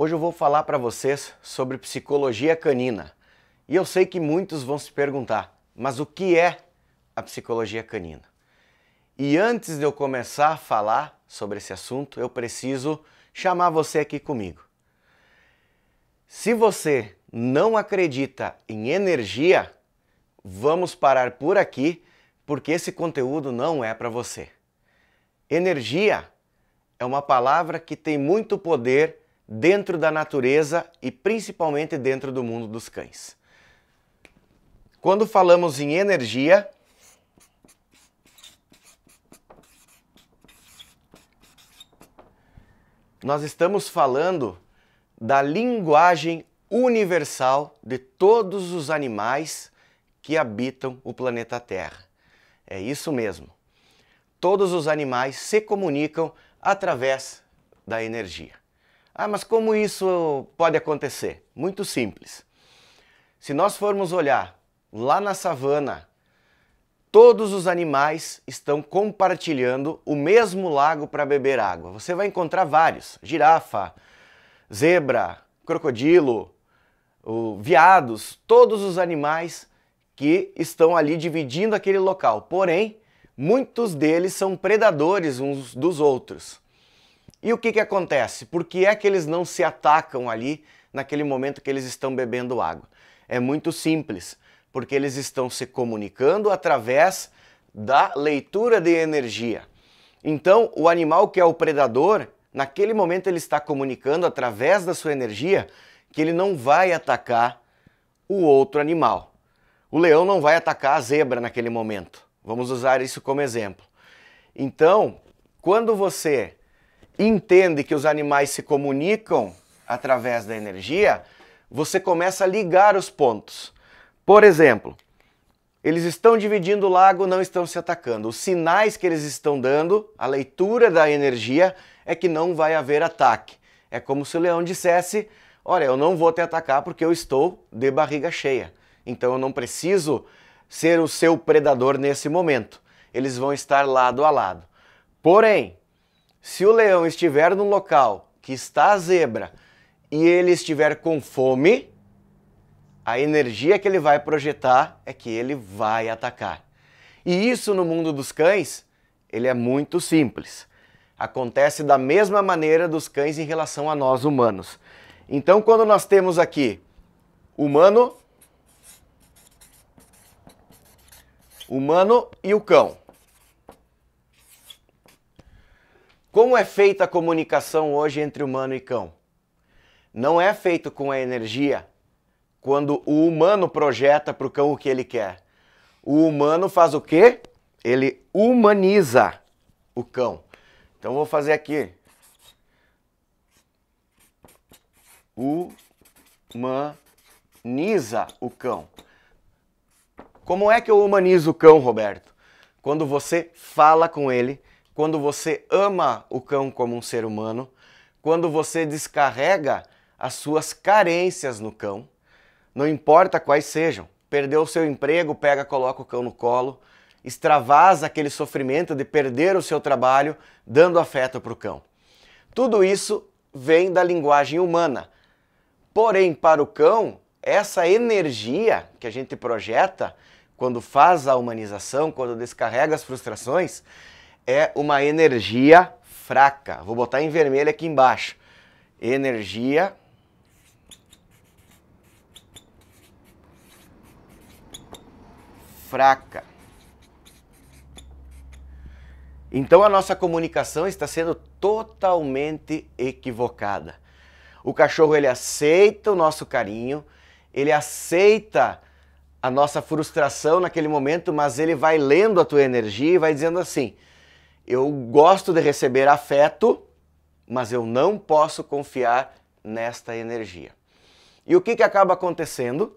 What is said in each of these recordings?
Hoje eu vou falar para vocês sobre psicologia canina. E eu sei que muitos vão se perguntar, mas o que é a psicologia canina? E antes de eu começar a falar sobre esse assunto, eu preciso chamar você aqui comigo. Se você não acredita em energia, vamos parar por aqui, porque esse conteúdo não é para você. Energia é uma palavra que tem muito poder dentro da natureza e principalmente dentro do mundo dos cães. Quando falamos em energia, nós estamos falando da linguagem universal de todos os animais que habitam o planeta Terra. É isso mesmo. Todos os animais se comunicam através da energia. Ah, mas como isso pode acontecer? Muito simples. Se nós formos olhar lá na savana, todos os animais estão compartilhando o mesmo lago para beber água. Você vai encontrar vários: girafa, zebra, crocodilo, viados, todos os animais que estão ali dividindo aquele local. Porém, muitos deles são predadores uns dos outros. E o que, que acontece? Por que é que eles não se atacam ali naquele momento que eles estão bebendo água? É muito simples, porque eles estão se comunicando através da leitura de energia. Então, o animal que é o predador, naquele momento ele está comunicando através da sua energia que ele não vai atacar o outro animal. O leão não vai atacar a zebra naquele momento. Vamos usar isso como exemplo. Então, quando você entende que os animais se comunicam através da energia, você começa a ligar os pontos. Por exemplo, eles estão dividindo o lago, não estão se atacando. Os sinais que eles estão dando, a leitura da energia, é que não vai haver ataque. É como se o leão dissesse: Olha, eu não vou te atacar porque eu estou de barriga cheia. Então eu não preciso ser o seu predador nesse momento. Eles vão estar lado a lado. Porém, se o leão estiver no local que está a zebra e ele estiver com fome, a energia que ele vai projetar é que ele vai atacar. E isso no mundo dos cães, ele é muito simples. Acontece da mesma maneira dos cães em relação a nós humanos. Então, quando nós temos aqui humano, humano e o cão. Como é feita a comunicação hoje entre humano e cão? Não é feito com a energia, quando o humano projeta para o cão o que ele quer. O humano faz o quê? Ele humaniza o cão. Então vou fazer aqui. Humaniza o cão. Como é que eu humanizo o cão, Roberto? Quando você fala com ele quando você ama o cão como um ser humano, quando você descarrega as suas carências no cão, não importa quais sejam. Perdeu o seu emprego, pega, coloca o cão no colo, extravasa aquele sofrimento de perder o seu trabalho, dando afeto para o cão. Tudo isso vem da linguagem humana. Porém, para o cão, essa energia que a gente projeta quando faz a humanização, quando descarrega as frustrações, é uma energia fraca. Vou botar em vermelho aqui embaixo. Energia fraca. Então a nossa comunicação está sendo totalmente equivocada. O cachorro ele aceita o nosso carinho, ele aceita a nossa frustração naquele momento, mas ele vai lendo a tua energia e vai dizendo assim: eu gosto de receber afeto, mas eu não posso confiar nesta energia. E o que, que acaba acontecendo?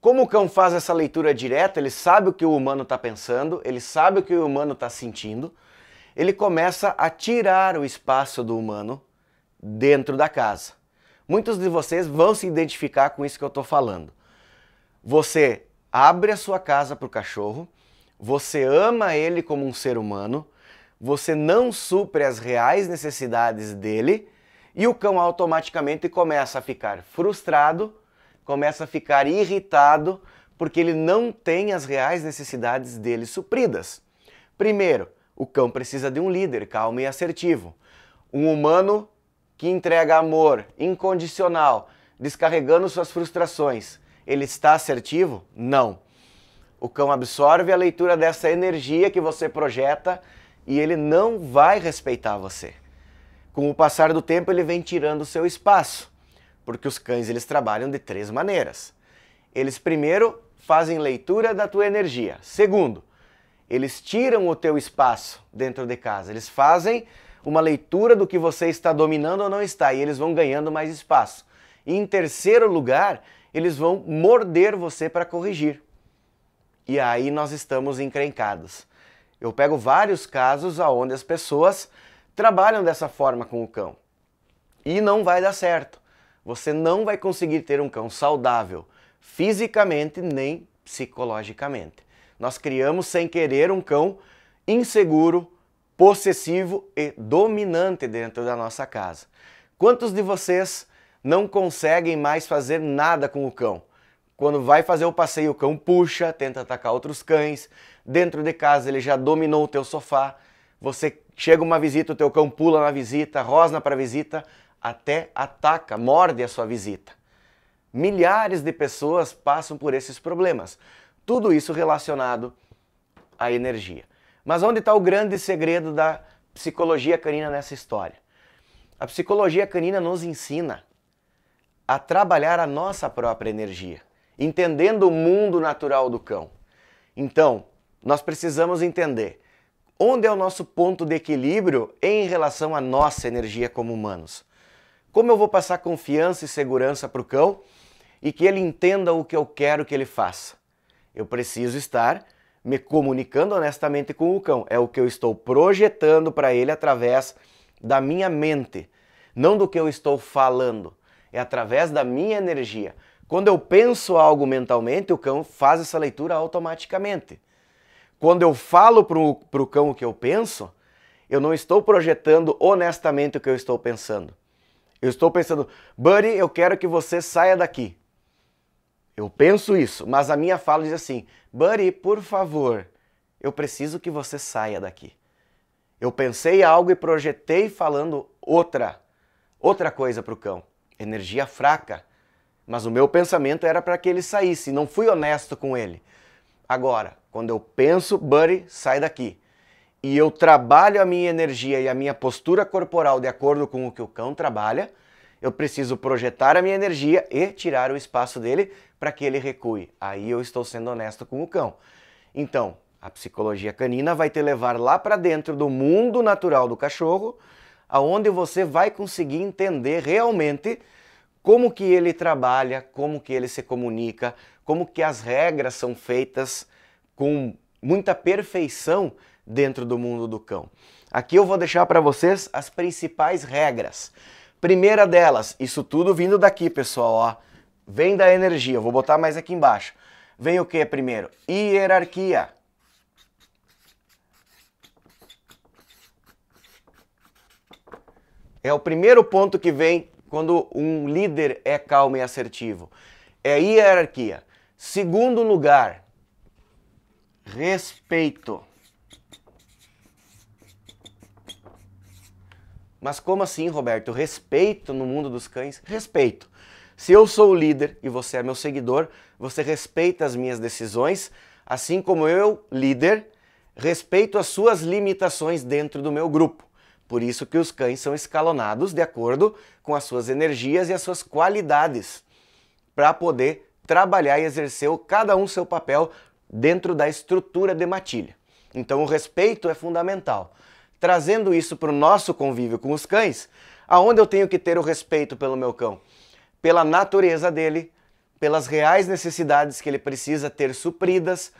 Como o cão faz essa leitura direta, ele sabe o que o humano está pensando, ele sabe o que o humano está sentindo, ele começa a tirar o espaço do humano dentro da casa. Muitos de vocês vão se identificar com isso que eu estou falando. Você abre a sua casa para o cachorro, você ama ele como um ser humano, você não supre as reais necessidades dele e o cão automaticamente começa a ficar frustrado, começa a ficar irritado, porque ele não tem as reais necessidades dele supridas. Primeiro, o cão precisa de um líder calmo e assertivo. Um humano que entrega amor incondicional, descarregando suas frustrações. Ele está assertivo? Não. O cão absorve a leitura dessa energia que você projeta e ele não vai respeitar você. Com o passar do tempo, ele vem tirando o seu espaço, porque os cães eles trabalham de três maneiras. Eles primeiro fazem leitura da tua energia. Segundo, eles tiram o teu espaço dentro de casa. Eles fazem uma leitura do que você está dominando ou não está e eles vão ganhando mais espaço. E em terceiro lugar, eles vão morder você para corrigir e aí nós estamos encrencados. Eu pego vários casos onde as pessoas trabalham dessa forma com o cão e não vai dar certo. Você não vai conseguir ter um cão saudável fisicamente nem psicologicamente. Nós criamos sem querer um cão inseguro, possessivo e dominante dentro da nossa casa. Quantos de vocês não conseguem mais fazer nada com o cão? Quando vai fazer o passeio, o cão puxa, tenta atacar outros cães. Dentro de casa, ele já dominou o teu sofá. Você chega uma visita, o teu cão pula na visita, rosna para a visita, até ataca, morde a sua visita. Milhares de pessoas passam por esses problemas. Tudo isso relacionado à energia. Mas onde está o grande segredo da psicologia canina nessa história? A psicologia canina nos ensina a trabalhar a nossa própria energia entendendo o mundo natural do cão. Então, nós precisamos entender onde é o nosso ponto de equilíbrio em relação à nossa energia como humanos. Como eu vou passar confiança e segurança para o cão e que ele entenda o que eu quero que ele faça? Eu preciso estar me comunicando honestamente com o cão. É o que eu estou projetando para ele através da minha mente, não do que eu estou falando. É através da minha energia. Quando eu penso algo mentalmente, o cão faz essa leitura automaticamente. Quando eu falo para o cão o que eu penso, eu não estou projetando honestamente o que eu estou pensando. Eu estou pensando, Buddy, eu quero que você saia daqui. Eu penso isso, mas a minha fala diz assim: Buddy, por favor, eu preciso que você saia daqui. Eu pensei algo e projetei falando outra, outra coisa para o cão. Energia fraca, mas o meu pensamento era para que ele saísse, não fui honesto com ele. Agora, quando eu penso, buddy, sai daqui, e eu trabalho a minha energia e a minha postura corporal de acordo com o que o cão trabalha, eu preciso projetar a minha energia e tirar o espaço dele para que ele recue. Aí eu estou sendo honesto com o cão. Então, a psicologia canina vai te levar lá para dentro do mundo natural do cachorro, aonde você vai conseguir entender realmente como que ele trabalha, como que ele se comunica, como que as regras são feitas com muita perfeição dentro do mundo do cão. Aqui eu vou deixar para vocês as principais regras. Primeira delas, isso tudo vindo daqui, pessoal, ó. Vem da energia, vou botar mais aqui embaixo. Vem o que primeiro? Hierarquia. É o primeiro ponto que vem quando um líder é calmo e assertivo? É hierarquia. Segundo lugar, respeito. Mas como assim, Roberto? Respeito no mundo dos cães? Respeito. Se eu sou o líder e você é meu seguidor, você respeita as minhas decisões, assim como eu, líder, respeito as suas limitações dentro do meu grupo. Por isso que os cães são escalonados de acordo com as suas energias e as suas qualidades, para poder trabalhar e exercer cada um seu papel dentro da estrutura de matilha. Então o respeito é fundamental. Trazendo isso para o nosso convívio com os cães, aonde eu tenho que ter o respeito pelo meu cão? Pela natureza dele, pelas reais necessidades que ele precisa ter supridas,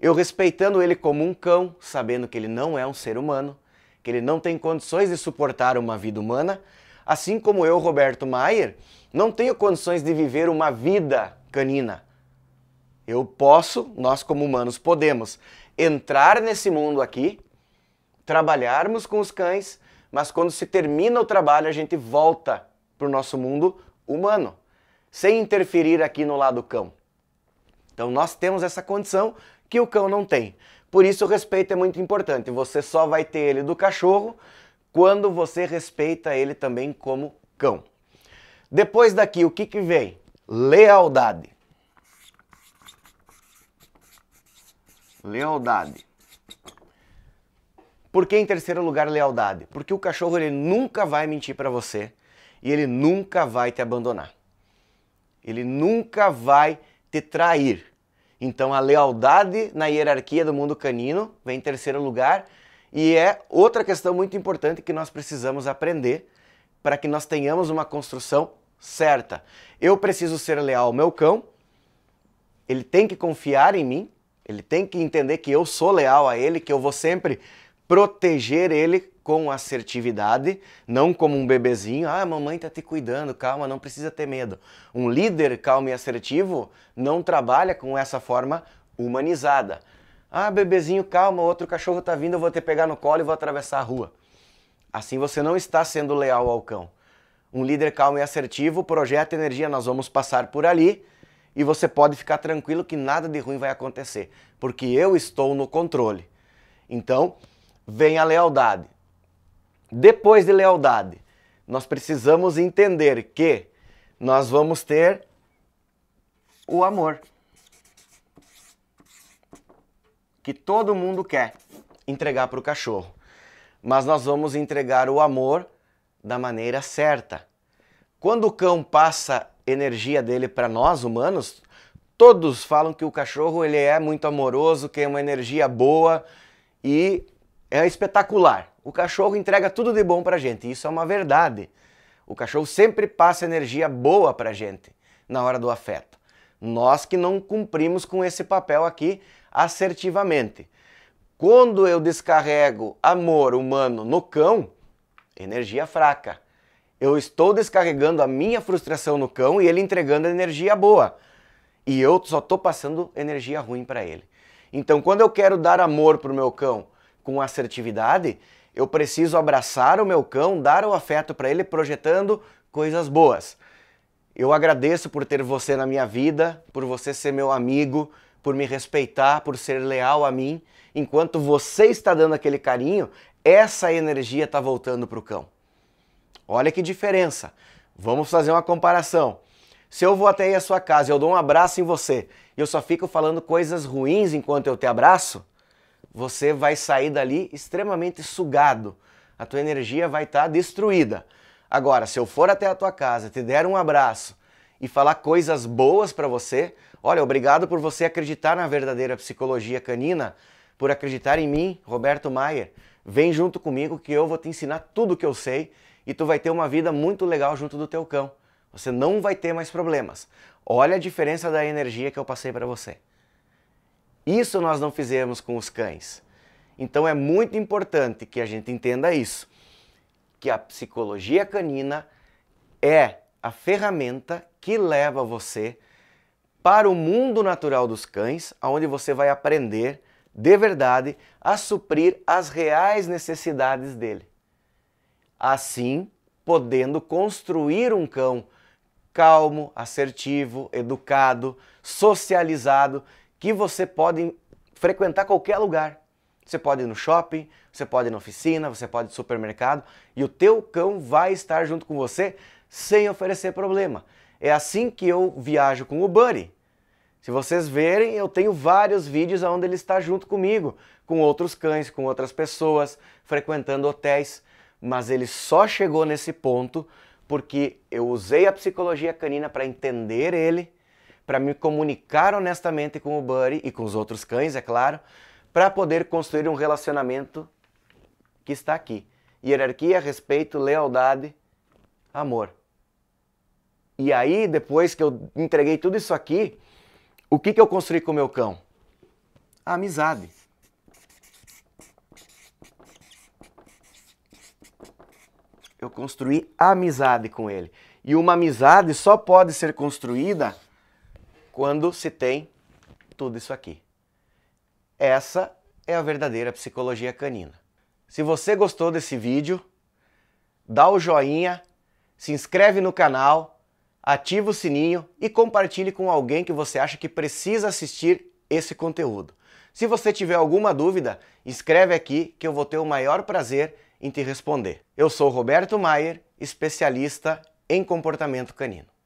eu respeitando ele como um cão, sabendo que ele não é um ser humano, que ele não tem condições de suportar uma vida humana, assim como eu, Roberto Maier, não tenho condições de viver uma vida canina. Eu posso, nós como humanos podemos entrar nesse mundo aqui, trabalharmos com os cães, mas quando se termina o trabalho, a gente volta para o nosso mundo humano, sem interferir aqui no lado cão. Então nós temos essa condição que o cão não tem. Por isso o respeito é muito importante. Você só vai ter ele do cachorro quando você respeita ele também como cão. Depois daqui, o que, que vem? Lealdade. Lealdade. Por que em terceiro lugar lealdade? Porque o cachorro ele nunca vai mentir para você e ele nunca vai te abandonar. Ele nunca vai te trair. Então a lealdade na hierarquia do mundo canino vem em terceiro lugar e é outra questão muito importante que nós precisamos aprender para que nós tenhamos uma construção certa. Eu preciso ser leal ao meu cão, ele tem que confiar em mim, ele tem que entender que eu sou leal a ele, que eu vou sempre proteger ele com assertividade, não como um bebezinho, ah, mamãe tá te cuidando, calma, não precisa ter medo. Um líder calmo e assertivo não trabalha com essa forma humanizada. Ah, bebezinho, calma, outro cachorro tá vindo, eu vou te pegar no colo e vou atravessar a rua. Assim você não está sendo leal ao cão. Um líder calmo e assertivo projeta energia, nós vamos passar por ali e você pode ficar tranquilo que nada de ruim vai acontecer, porque eu estou no controle. Então, vem a lealdade. Depois de lealdade, nós precisamos entender que nós vamos ter o amor que todo mundo quer entregar para o cachorro. Mas nós vamos entregar o amor da maneira certa. Quando o cão passa energia dele para nós humanos, todos falam que o cachorro ele é muito amoroso, que é uma energia boa e é espetacular. O cachorro entrega tudo de bom para a gente, isso é uma verdade. O cachorro sempre passa energia boa para a gente na hora do afeto. Nós que não cumprimos com esse papel aqui assertivamente. Quando eu descarrego amor humano no cão, energia fraca. Eu estou descarregando a minha frustração no cão e ele entregando energia boa. E eu só estou passando energia ruim para ele. Então, quando eu quero dar amor para o meu cão com assertividade, eu preciso abraçar o meu cão, dar o afeto para ele, projetando coisas boas. Eu agradeço por ter você na minha vida, por você ser meu amigo, por me respeitar, por ser leal a mim. Enquanto você está dando aquele carinho, essa energia está voltando para o cão. Olha que diferença. Vamos fazer uma comparação. Se eu vou até aí a sua casa e eu dou um abraço em você e eu só fico falando coisas ruins enquanto eu te abraço, você vai sair dali extremamente sugado. A tua energia vai estar tá destruída. Agora, se eu for até a tua casa, te der um abraço e falar coisas boas para você, olha, obrigado por você acreditar na verdadeira psicologia canina, por acreditar em mim, Roberto Maier. Vem junto comigo que eu vou te ensinar tudo o que eu sei e tu vai ter uma vida muito legal junto do teu cão. Você não vai ter mais problemas. Olha a diferença da energia que eu passei para você. Isso nós não fizemos com os cães. Então é muito importante que a gente entenda isso, que a psicologia canina é a ferramenta que leva você para o mundo natural dos cães, onde você vai aprender de verdade a suprir as reais necessidades dele. Assim, podendo construir um cão calmo, assertivo, educado, socializado, que você pode frequentar qualquer lugar. Você pode ir no shopping, você pode ir na oficina, você pode ir no supermercado e o teu cão vai estar junto com você sem oferecer problema. É assim que eu viajo com o Buddy. Se vocês verem, eu tenho vários vídeos onde ele está junto comigo, com outros cães, com outras pessoas, frequentando hotéis. Mas ele só chegou nesse ponto porque eu usei a psicologia canina para entender ele para me comunicar honestamente com o Buddy e com os outros cães, é claro, para poder construir um relacionamento que está aqui. Hierarquia, respeito, lealdade, amor. E aí, depois que eu entreguei tudo isso aqui, o que, que eu construí com o meu cão? A amizade. Eu construí amizade com ele. E uma amizade só pode ser construída quando se tem tudo isso aqui. Essa é a verdadeira psicologia canina. Se você gostou desse vídeo, dá o joinha, se inscreve no canal, ativa o sininho e compartilhe com alguém que você acha que precisa assistir esse conteúdo. Se você tiver alguma dúvida, escreve aqui que eu vou ter o maior prazer em te responder. Eu sou Roberto Maier, especialista em comportamento canino.